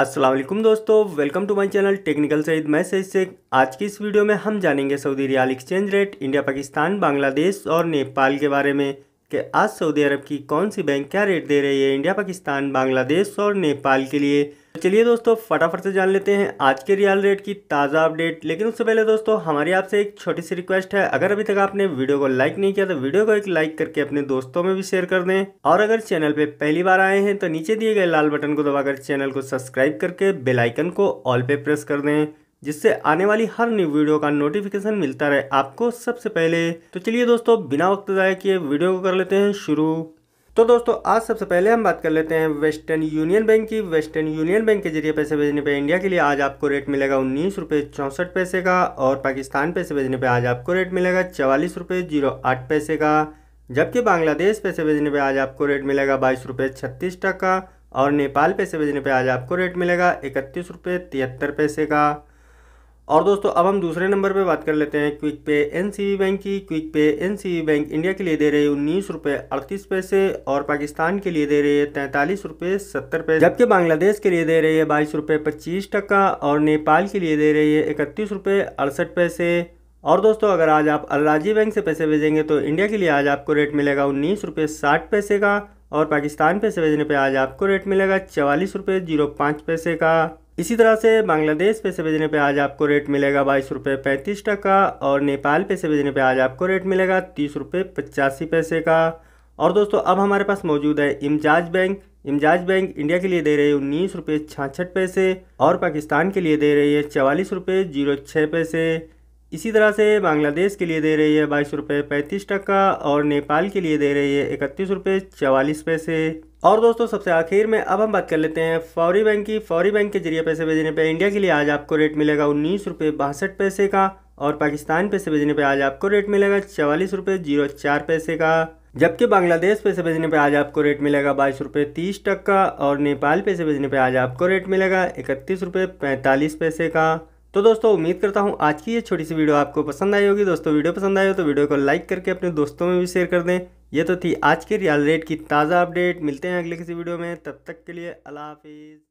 असलम दोस्तों welcome to my channel technical Saeed मैं सईद से आज की इस वीडियो में हम जानेंगे Saudi riyal exchange rate India Pakistan Bangladesh और नेपाल के बारे में कि आज सऊदी अरब की कौन सी बैंक क्या रेट दे रही है इंडिया पाकिस्तान बांग्लादेश और नेपाल के लिए तो चलिए दोस्तों फटाफट से जान लेते हैं आज के रियल रेट की ताज़ा अपडेट लेकिन उससे पहले दोस्तों हमारी आपसे एक छोटी सी रिक्वेस्ट है अगर अभी तक आपने वीडियो को लाइक नहीं किया तो वीडियो को एक लाइक करके अपने दोस्तों में भी शेयर कर दें और अगर चैनल पे पहली बार आए हैं तो नीचे दिए गए लाल बटन को दबाकर चैनल को सब्सक्राइब करके बेलाइकन को ऑल पे प्रेस कर दें जिससे आने वाली हर न्यू वीडियो का नोटिफिकेशन मिलता रहे आपको सबसे पहले तो चलिए दोस्तों बिना वक्त ज़ाया किए वीडियो को कर लेते हैं शुरू तो दोस्तों आज सबसे पहले हम बात कर लेते हैं वेस्टर्न यूनियन बैंक की वेस्टर्न यूनियन बैंक के जरिए पैसे भेजने पे इंडिया के लिए आज आपको रेट मिलेगा उन्नीस रुपये चौंसठ पैसे का और पाकिस्तान पैसे भेजने पे आज आपको रेट मिलेगा चवालीस रुपये जीरो आठ पैसे का जबकि बांग्लादेश पैसे भेजने पर आज आपको रेट मिलेगा बाईस रुपये छत्तीस टका और नेपाल पैसे भेजने पर आज आपको रेट मिलेगा इकतीस रुपये तिहत्तर पैसे का और दोस्तों अब हम दूसरे नंबर पे बात कर लेते हैं क्विक पे एन बैंक की quick pay N bank India के लिए दे रही है उन्नीस रुपये अड़तीस पैसे और पाकिस्तान के लिए दे रही है तैंतालीस रुपये सत्तर पैसे जबकि बांग्लादेश के लिए दे रही है बाईस रुपये पच्चीस टका और नेपाल के लिए दे रही है इकतीस रुपये अड़सठ पैसे और दोस्तों अगर आज आप अलराजी बैंक से पैसे भेजेंगे तो इंडिया के लिए आज आपको रेट मिलेगा उन्नीस रुपये साठ पैसे का और पाकिस्तान पैसे भेजने पर आज आपको रेट मिलेगा चवालीस रुपये जीरो पाँच पैसे का इसी तरह से बांग्लादेश पैसे भेजने पे आज आपको रेट मिलेगा बाईस रुपये पैंतीस टका और नेपाल पैसे भेजने पे आज आपको रेट मिलेगा तीस रुपये पचासी पैसे का और दोस्तों अब हमारे पास मौजूद है इमजाज बैंक इमजाज बैंक इंडिया के लिए दे रही है उन्नीस रुपये छाछठ पैसे और पाकिस्तान के लिए दे रही है चवालीस रुपये जीरो छः पैसे इसी तरह से बांग्लादेश के लिए दे रही है बाईस रुपये पैंतीस टका और नेपाल के लिए दे रही है इकतीस रुपये चवालीस पैसे और दोस्तों सबसे आखिर में अब हम बात कर लेते हैं फौरी बैंक की फौरी बैंक के जरिए पैसे भेजने पर इंडिया के लिए आज आपको रेट मिलेगा उन्नीस रुपये बासठ पैसे का और पाकिस्तान पैसे भेजने पर आज आपको रेट मिलेगा चवालीस रुपये जीरो चार पैसे का जबकि बांग्लादेश पैसे भेजने पर आज आपको रेट मिलेगा बाईस रुपये तीस टक्का और नेपाल पैसे भेजने पर आज आपको रेट मिलेगा इकतीस रुपये पैंतालीस पैसे का तो दोस्तों उम्मीद करता हूँ आज की ये छोटी सी वीडियो आपको पसंद आई होगी दोस्तों वीडियो पसंद आई हो तो वीडियो को लाइक करके अपने दोस्तों में भी शेयर कर दें ये तो थी आज के रियल रेट की ताज़ा अपडेट मिलते हैं अगले किसी वीडियो में तब तक के लिए अल्लाह हाफिज़